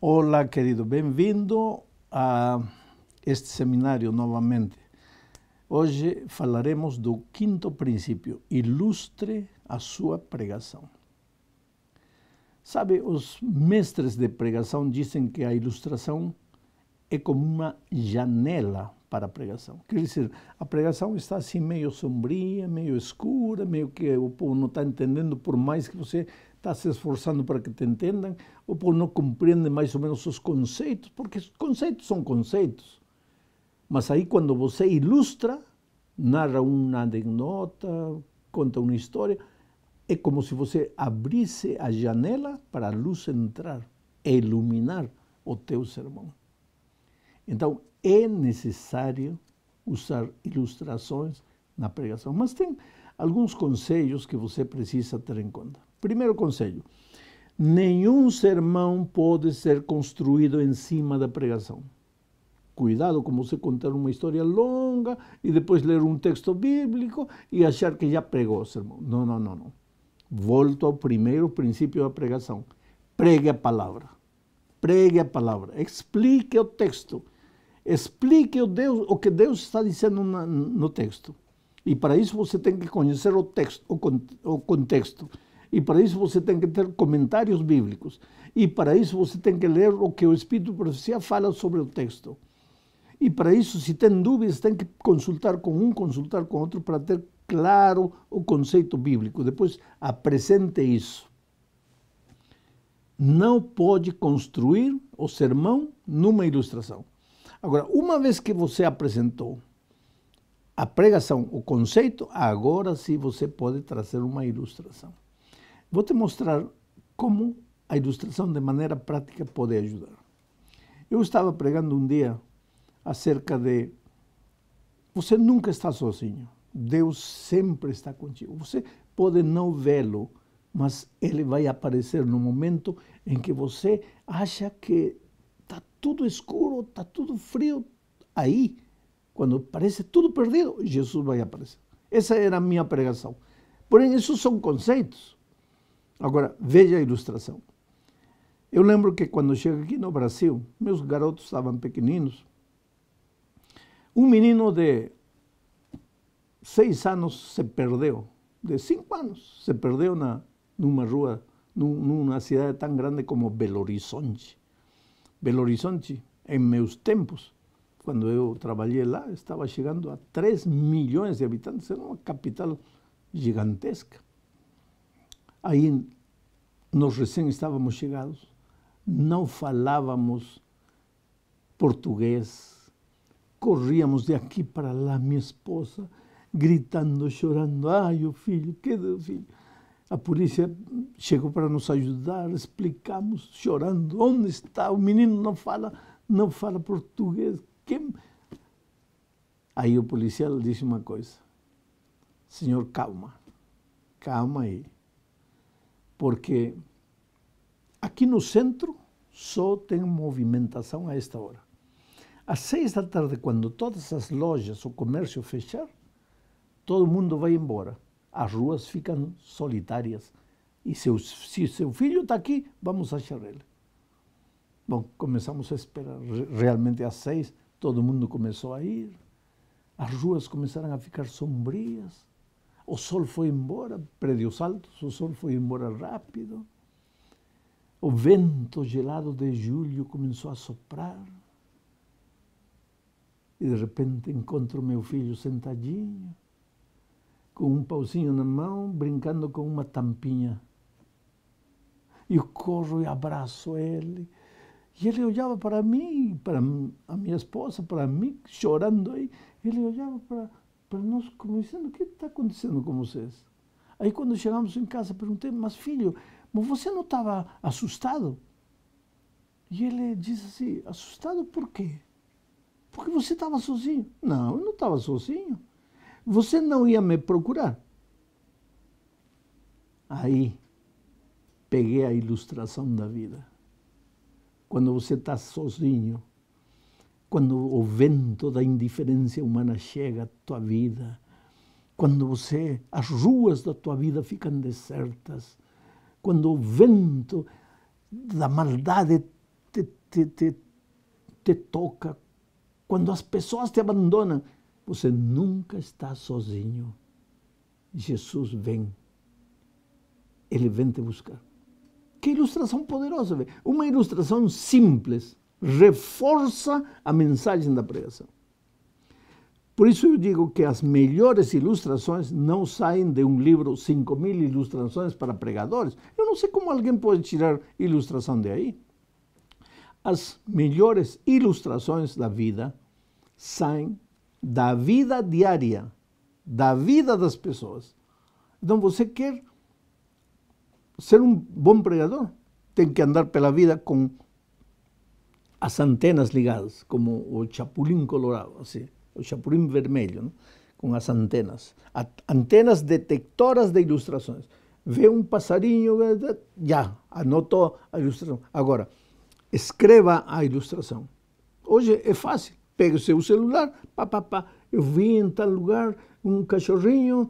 Olá, querido, bem-vindo a este seminário novamente. Hoje falaremos do quinto princípio: ilustre a sua pregação. Sabe, os mestres de pregação dizem que a ilustração é como uma janela para a pregação. Quer dizer, a pregação está assim meio sombria, meio escura, meio que o povo não está entendendo, por mais que você está se esforçando para que te entendam, ou por não compreende mais ou menos os conceitos, porque conceitos são conceitos. Mas aí, quando você ilustra, narra uma anedota, conta uma história, é como se você abrisse a janela para a luz entrar, iluminar o teu sermão. Então, é necessário usar ilustrações na pregação. Mas tem alguns conselhos que você precisa ter em conta. Primeiro conselho: nenhum sermão pode ser construído em cima da pregação. Cuidado como você contar uma história longa e depois ler um texto bíblico e achar que já pregou o sermão. Não, não, não, não. Volto ao primeiro princípio da pregação. Pregue a palavra. Pregue a palavra. Explique o texto. Explique o, Deus, o que Deus está dizendo na, no texto. E para isso você tem que conhecer o texto, o, o contexto. E para isso você tem que ter comentários bíblicos. E para isso você tem que ler o que o Espírito de Profecia fala sobre o texto. E para isso, se tem dúvidas, tem que consultar com um, consultar com outro, para ter claro o conceito bíblico. Depois, apresente isso. Não pode construir o sermão numa ilustração. Agora, uma vez que você apresentou a pregação, o conceito, agora sim você pode trazer uma ilustração. Vou te mostrar como a ilustração de maneira prática pode ajudar. Eu estava pregando um dia acerca de você nunca está sozinho. Deus sempre está contigo. Você pode não vê-lo, mas ele vai aparecer no momento em que você acha que está tudo escuro, está tudo frio. Aí, quando parece tudo perdido, Jesus vai aparecer. Essa era a minha pregação. Porém, esses são conceitos. Agora, veja a ilustração. Eu lembro que quando chego aqui no Brasil, meus garotos estavam pequeninos. Um menino de seis anos se perdeu, de cinco anos, se perdeu na, numa rua, numa cidade tão grande como Belo Horizonte. Belo Horizonte, em meus tempos, quando eu trabalhei lá, estava chegando a 3 milhões de habitantes, era uma capital gigantesca aí nós recém estávamos chegados, não falávamos português, corríamos de aqui para lá, minha esposa gritando, chorando, ai o filho, que o filho. A polícia chegou para nos ajudar, explicamos, chorando, onde está? O menino não fala, não fala português. Que? Aí o policial disse uma coisa, senhor, calma, calma aí porque aqui no centro só tem movimentação a esta hora. Às seis da tarde, quando todas as lojas, o comércio fechar, todo mundo vai embora. As ruas ficam solitárias. E se se seu filho está aqui, vamos achar ele. Bom, começamos a esperar. Realmente às seis, todo mundo começou a ir. As ruas começaram a ficar sombrias. O sol foi embora, prédios altos, o sol foi embora rápido. O vento gelado de julho começou a soprar. E de repente encontro meu filho sentadinho, com um pauzinho na mão, brincando com uma tampinha. E eu corro e abraço ele. E ele olhava para mim, para a minha esposa, para mim, chorando. aí Ele olhava para para nós começando, o é que está acontecendo com vocês? Aí quando chegamos em casa perguntei, mas filho, mas você não estava assustado? E ele disse assim, assustado por quê? Porque você estava sozinho. Não, eu não estava sozinho. Você não ia me procurar. Aí peguei a ilustração da vida. Quando você está sozinho, quando o vento da indiferença humana chega à tua vida, quando você as ruas da tua vida ficam desertas, quando o vento da maldade te, te, te, te toca, quando as pessoas te abandonam, você nunca está sozinho. Jesus vem. Ele vem te buscar. Que ilustração poderosa! Uma ilustração simples reforça a mensagem da pregação. Por isso eu digo que as melhores ilustrações não saem de um livro 5 mil ilustrações para pregadores. Eu não sei como alguém pode tirar ilustração de aí. As melhores ilustrações da vida saem da vida diária, da vida das pessoas. Então você quer ser um bom pregador? Tem que andar pela vida com as antenas ligadas, como o chapulim colorado, assim, o chapulim vermelho, né? com as antenas, antenas detectoras de ilustrações. Vê um passarinho, já, anotou a ilustração. Agora, escreva a ilustração. Hoje é fácil, pega o seu celular, pá, pá, pá, eu vi em tal lugar um cachorrinho,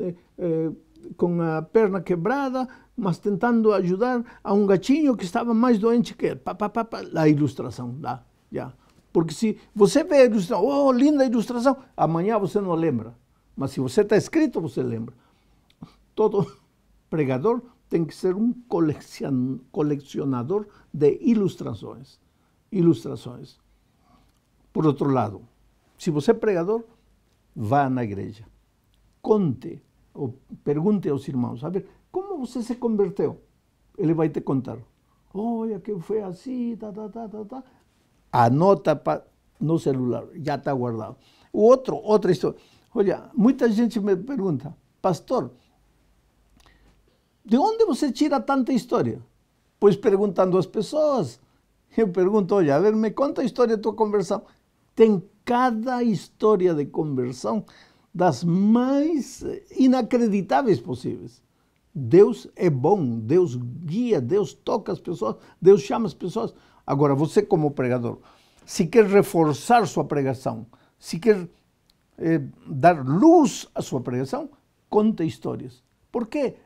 eh, eh, com a perna quebrada, mas tentando ajudar a um gatinho que estava mais doente que ele. Pá, pá, pá, pá. A ilustração dá, já. Porque se você vê a ilustração, oh, linda ilustração, amanhã você não lembra. Mas se você está escrito, você lembra. Todo pregador tem que ser um colecionador de ilustrações. Ilustrações. Por outro lado, se você é pregador, vá na igreja. Conte ou pergunte aos irmãos, a ver, como você se converteu? Ele vai te contar. Olha, que foi assim, tá, tá, tá, tá, tá. Anota no celular, já está guardado. O outro, outra história. Olha, muita gente me pergunta, pastor, de onde você tira tanta história? Pois perguntando às pessoas. Eu pergunto, olha, a ver, me conta a história da tua conversão. Tem cada história de conversão das mais inacreditáveis possíveis. Deus é bom, Deus guia, Deus toca as pessoas, Deus chama as pessoas. Agora, você, como pregador, se quer reforçar sua pregação, se quer eh, dar luz à sua pregação, conta histórias. Por quê?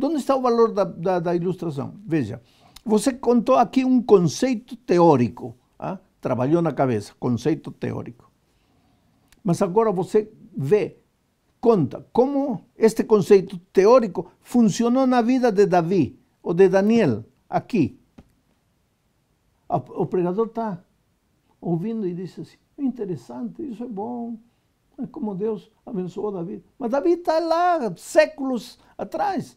Onde está o valor da, da, da ilustração? Veja, você contou aqui um conceito teórico, ah? trabalhou na cabeça, conceito teórico. Mas agora você vê, conta como este conceito teórico funcionou na vida de Davi ou de Daniel, aqui. O pregador está ouvindo e diz assim: é interessante, isso é bom, é como Deus abençoou Davi. Mas Davi está lá séculos atrás.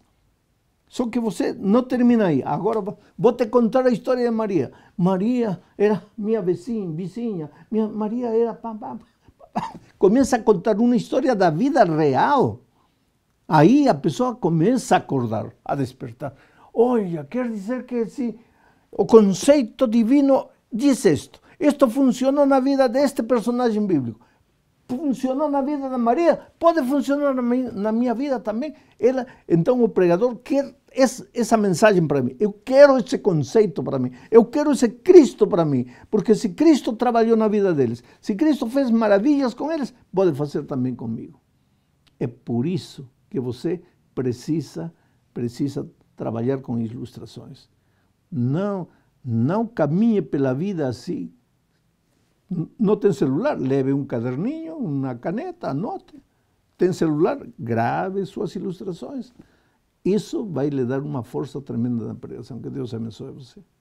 Só que você não termina aí. Agora vou te contar a história de Maria. Maria era minha vizinha, vizinha. Minha, Maria era pam, pam, pam. começa a contar uma história da vida real. Aí a pessoa começa a acordar, a despertar. Olha, quer dizer que esse, o conceito divino diz isto. Isto funcionou na vida deste personagem bíblico. Funcionou na vida da Maria, pode funcionar na minha, na minha vida também. Ela, então o pregador quer essa mensagem para mim. Eu quero esse conceito para mim. Eu quero esse Cristo para mim. Porque se Cristo trabalhou na vida deles, se Cristo fez maravilhas com eles, pode fazer também comigo. É por isso que você precisa precisa trabalhar com ilustrações. Não não caminhe pela vida assim. Não tem celular, leve um caderninho, uma caneta, anote. Tem celular, grave suas ilustrações. Eso va a le dar una fuerza tremenda la pregação. Que Deus abençoe você.